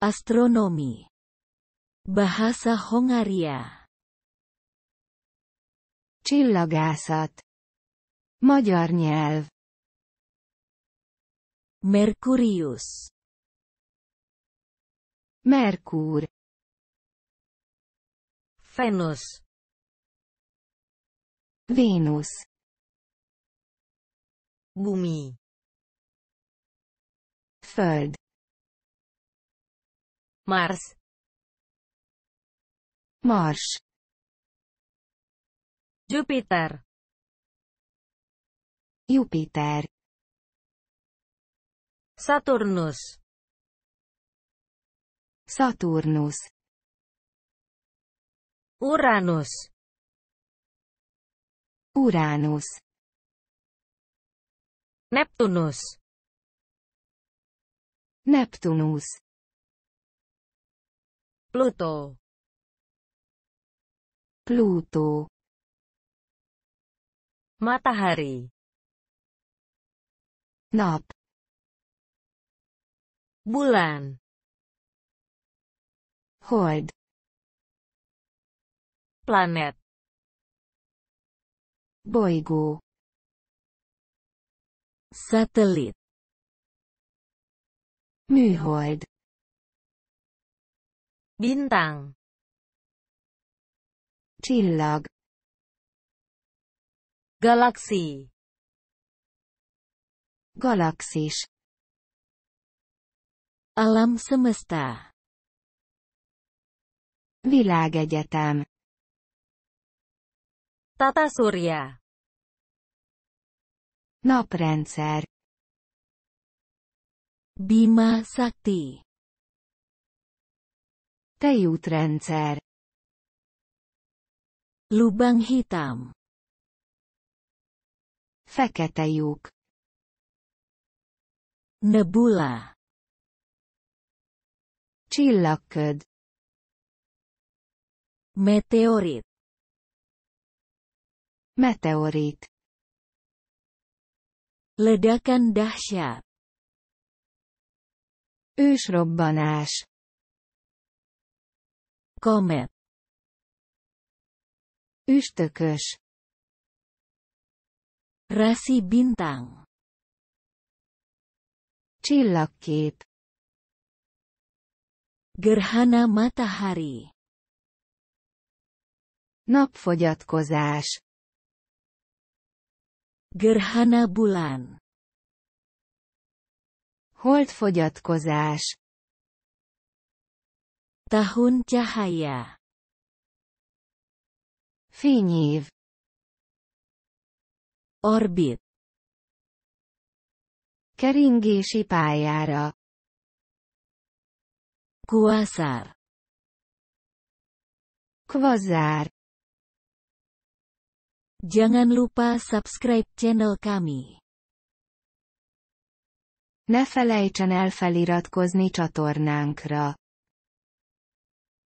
Astronomi Bahasa Hongaria. Csillagászat Magyar nyelv Merkurius Merkur. Fenus. Vénusz Bumi Föld Mars. Mars. Jupiter. Jupiter. Saturnus. Saturnus. Uranus. Uranus. Neptunus. Neptunus. Pluto. Pluto. Matahari. Nap. Bulan. Hold. Planet. Boygo, Satelit. Műhold bintang Cillag galaksi galaxis alam semesta világegyetem Tata Surya Naprendszer Bima Sakti Tejútrendszer Lubang hitam Fekete lyuk Nebula Csillagköd Meteorit Meteorit Ledakan dahsyat Ősrobbanás Kame. Üstökös. Rasi bintang. Csillagkép. Gerhana matahari. Napfogyatkozás. Gerhana bulan. Holdfogyatkozás. Tahun cahaya. Fényév. Orbit. Keringési pályára. Kuaszár. Kvazár. Jangan lupa subscribe channel kami. Ne felejtsen el feliratkozni csatornánkra.